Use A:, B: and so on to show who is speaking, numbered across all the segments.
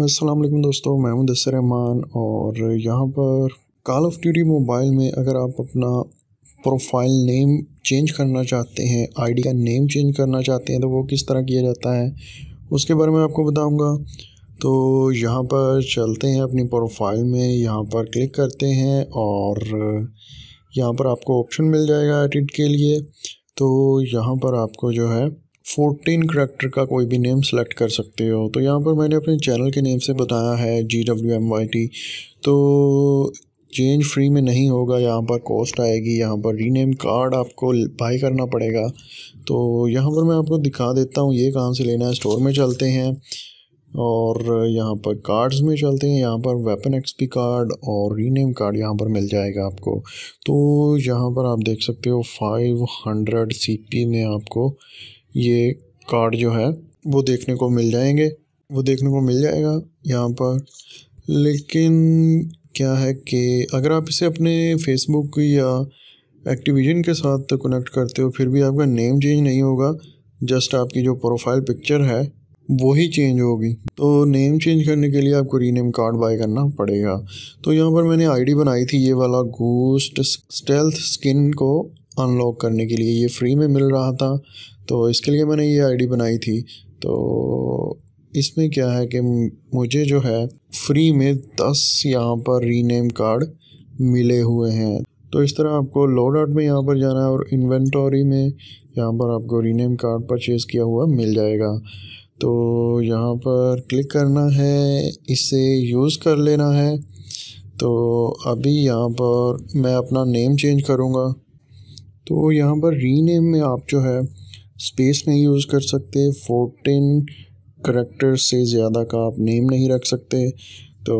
A: असलम दोस्तों मैं हूं दसर रहमान और यहाँ पर कॉल ऑफ ड्यूटी मोबाइल में अगर आप अपना प्रोफाइल नेम चेंज करना चाहते हैं आईडी का नेम चेंज करना चाहते हैं तो वो किस तरह किया जाता है उसके बारे में आपको बताऊंगा तो यहाँ पर चलते हैं अपनी प्रोफाइल में यहाँ पर क्लिक करते हैं और यहाँ पर आपको ऑप्शन मिल जाएगा एडिट के लिए तो यहाँ पर आपको जो है 14 करेक्टर का कोई भी नेम सेलेक्ट कर सकते हो तो यहाँ पर मैंने अपने चैनल के नेम से बताया है G W M Y T तो चेंज फ्री में नहीं होगा यहाँ पर कॉस्ट आएगी यहाँ पर रीनेम कार्ड आपको बाई करना पड़ेगा तो यहाँ पर मैं आपको दिखा देता हूँ ये कहाँ से लेना है स्टोर में चलते हैं और यहाँ पर कार्ड्स में चलते हैं यहाँ पर वेपन एक्सपी कार्ड और रीनेम कार्ड यहाँ पर मिल जाएगा आपको तो यहाँ पर आप देख सकते हो 500 सीपी में आपको ये कार्ड जो है वो देखने को मिल जाएंगे वो देखने को मिल जाएगा यहाँ पर लेकिन क्या है कि अगर आप इसे अपने फेसबुक या एक्टिविजन के साथ कनेक्ट करते हो फिर भी आपका नेम चेंज नहीं होगा जस्ट आपकी जो प्रोफाइल पिक्चर है वो ही चेंज होगी तो नेम चेंज करने के लिए आपको रीनेम कार्ड बाय करना पड़ेगा तो यहाँ पर मैंने आईडी बनाई थी ये वाला गोस्ट स्टेल्थ स्किन को अनलॉक करने के लिए ये फ्री में मिल रहा था तो इसके लिए मैंने ये आईडी बनाई थी तो इसमें क्या है कि मुझे जो है फ्री में दस यहाँ पर रीनेम कार्ड मिले हुए हैं तो इस तरह आपको लोड आउट में यहाँ पर जाना है और इन्वेंटोरी में यहाँ पर आपको रीनेम कार्ड परचेज़ किया हुआ मिल जाएगा तो यहाँ पर क्लिक करना है इसे यूज़ कर लेना है तो अभी यहाँ पर मैं अपना नेम चेंज करूँगा तो यहाँ पर रीनेम में आप जो है स्पेस नहीं यूज़ कर सकते फोर्टीन करेक्टर से ज़्यादा का आप नेम नहीं रख सकते तो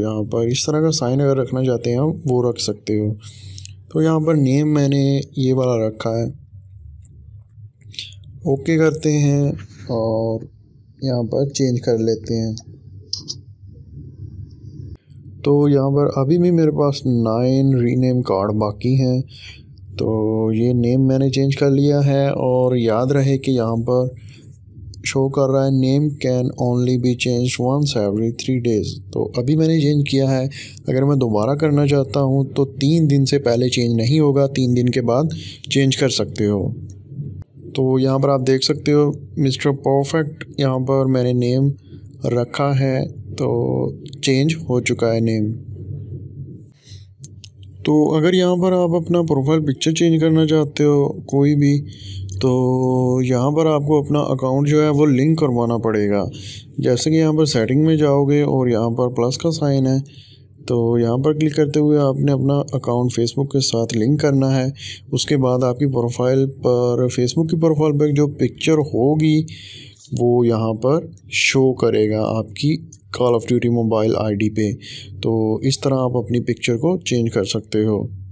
A: यहाँ पर इस तरह का साइन अगर रखना चाहते हैं आप वो रख सकते हो तो यहाँ पर नेम मैंने ये वाला रखा है ओके करते हैं और यहाँ पर चेंज कर लेते हैं तो यहाँ पर अभी भी मेरे पास नाइन रीनेम कार्ड बाकी हैं तो ये नेम मैंने चेंज कर लिया है और याद रहे कि यहाँ पर शो कर रहा है name can only be change once every three days तो अभी मैंने चेंज किया है अगर मैं दोबारा करना चाहता हूँ तो तीन दिन से पहले चेंज नहीं होगा तीन दिन के बाद चेंज कर सकते हो तो यहाँ पर आप देख सकते हो मिस्टर परफेक्ट यहाँ पर मैंने नेम रखा है तो चेंज हो चुका है नेम तो अगर यहाँ पर आप अपना प्रोफाइल पिक्चर चेंज करना चाहते हो कोई भी तो यहाँ पर आपको अपना अकाउंट जो है वो लिंक करवाना पड़ेगा जैसे कि यहाँ पर सेटिंग में जाओगे और यहाँ पर प्लस का साइन है तो यहाँ पर क्लिक करते हुए आपने अपना अकाउंट फेसबुक के साथ लिंक करना है उसके बाद आपकी प्रोफाइल पर फेसबुक की प्रोफाइल पर जो पिक्चर होगी वो यहाँ पर शो करेगा आपकी call of duty mobile ID पे तो इस तरह आप अपनी पिक्चर को चेंज कर सकते हो